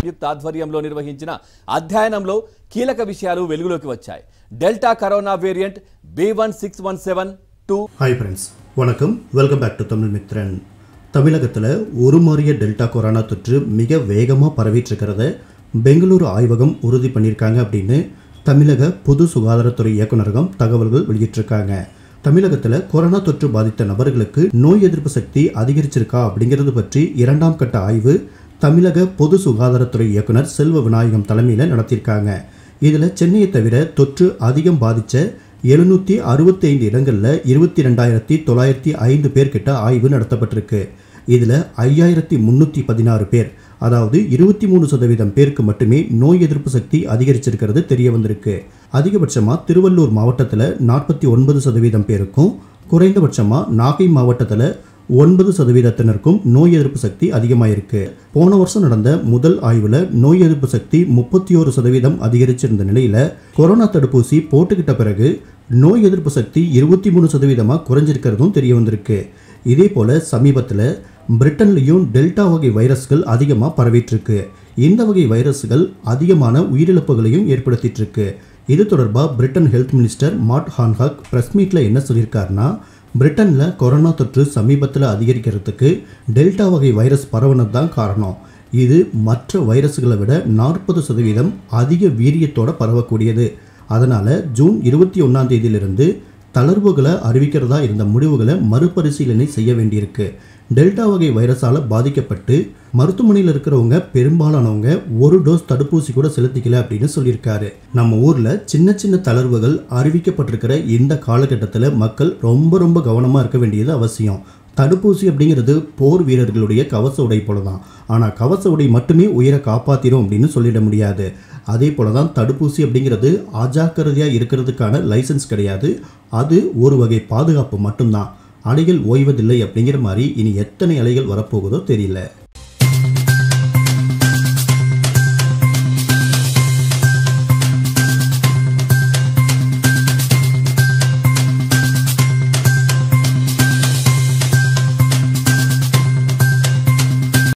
సంయుక్త ఆధ్వర్యంలో నిర్వహించిన అధ్యయనంలో కీలక విషయాలు వెలుగులోకి వచ్చాయి delta corona variant B one six one seven two hi friends வணக்கம் welcome back to Tamil Mithran தமிழகத்தில் ஒரு மாறிய டெல்டா கொரோனா தொற்று மிக வேகமாக பரவிட்டு இருக்கிறத பெங்களூரு ஆய்வகம் உறுதி பண்ணியிருக்காங்க அப்படின்னு தமிழக பொது சுகாதாரத்துறை இயக்குநரகம் தகவல்கள் வெளியிட்டிருக்காங்க தமிழகத்தில் கொரோனா தொற்று பாதித்த நபர்களுக்கு நோய் எதிர்ப்பு சக்தி அதிகரிச்சிருக்கா அப்படிங்கிறது பற்றி இரண்டாம் கட்ட ஆய்வு தமிழக பொது சுகாதாரத்துறை இயக்குனர் செல்வ விநாயகம் தலைமையில் நடத்தியிருக்காங்க இதில் சென்னையை தவிர தொற்று அதிகம் பாதித்த எழுநூற்றி அறுபத்தைந்து இடங்களில் இருபத்தி ரெண்டாயிரத்தி தொள்ளாயிரத்தி ஐந்து பேர்கிட்ட ஆய்வு நடத்தப்பட்டிருக்கு இதில் ஐயாயிரத்தி முந்நூற்றி பதினாறு பேர் அதாவது இருபத்தி மூணு சதவீதம் பேருக்கு மட்டுமே நோய் எதிர்ப்பு சக்தி அதிகரிச்சிருக்கிறது தெரிய வந்திருக்கு அதிகபட்சமாக திருவள்ளூர் மாவட்டத்தில் நாற்பத்தி ஒன்பது சதவீதம் பேருக்கும் குறைந்தபட்சமாக நாகை மாவட்டத்தில் ஒன்பது சதவீதத்தினருக்கும் நோய் எதிர்ப்பு சக்தி அதிகமாயிருக்கு போன வருஷம் நடந்த முதல் ஆய்வில் நோய் எதிர்ப்பு சக்தி முப்பத்தி ஓரு சதவீதம் அதிகரிச்சிருந்த நிலையில் கொரோனா தடுப்பூசி போட்டுக்கிட்ட பிறகு நோய் எதிர்ப்பு சக்தி இருபத்தி மூணு சதவீதமாக குறைஞ்சிருக்கிறதும் தெரிய வந்திருக்கு இதே போல் சமீபத்தில் பிரிட்டன்லேயும் டெல்டா வகை வைரஸ்கள் அதிகமாக இருக்கு இந்த வகை வைரஸ்கள் அதிகமான உயிரிழப்புகளையும் ஏற்படுத்திட்டு இருக்கு இது தொடர்பாக Britain health minister Matt Hancock press மீட்டில் என்ன சொல்லியிருக்காருன்னா பிரிட்டனில் கொரோனா தொற்று சமீபத்தில் அதிகரிக்கிறதுக்கு டெல்டா வகை வைரஸ் பரவுனது தான் காரணம் இது மற்ற வைரஸுகளை விட நாற்பது சதவீதம் அதிக வீரியத்தோடு பரவக்கூடியது அதனால் ஜூன் இருபத்தி ஒன்றாம் தேதியிலிருந்து தளர்வுகளை அறிவிக்கிறதா இருந்த முடிவுகளை மறுபரிசீலனை செய்ய வேண்டியிருக்கு டெல்டா வகை வைரஸால் பாதிக்கப்பட்டு மருத்துவமனையில் இருக்கிறவங்க பெரும்பாலானவங்க ஒரு டோஸ் தடுப்பூசி கூட செலுத்திக்கல அப்படின்னு சொல்லியிருக்காரு நம்ம ஊரில் சின்ன சின்ன தளர்வுகள் அறிவிக்கப்பட்டிருக்கிற இந்த காலகட்டத்தில் மக்கள் ரொம்ப ரொம்ப கவனமாக இருக்க வேண்டியது அவசியம் தடுப்பூசி அப்படிங்கிறது போர் வீரர்களுடைய கவச உடை போல தான் ஆனால் கவச உடை மட்டுமே உயிரை காப்பாற்றிடும் அப்படின்னு சொல்லிட முடியாது அதே போல தான் தடுப்பூசி அப்படிங்கிறது அஜாக்கிரதையாக இருக்கிறதுக்கான லைசன்ஸ் கிடையாது அது ஒரு வகை பாதுகாப்பு மட்டும்தான் அலைகள் ஓய்வதில்லை அப்படிங்கிற மாதிரி இனி எத்தனை அலைகள் வரப்போகுதோ தெரியல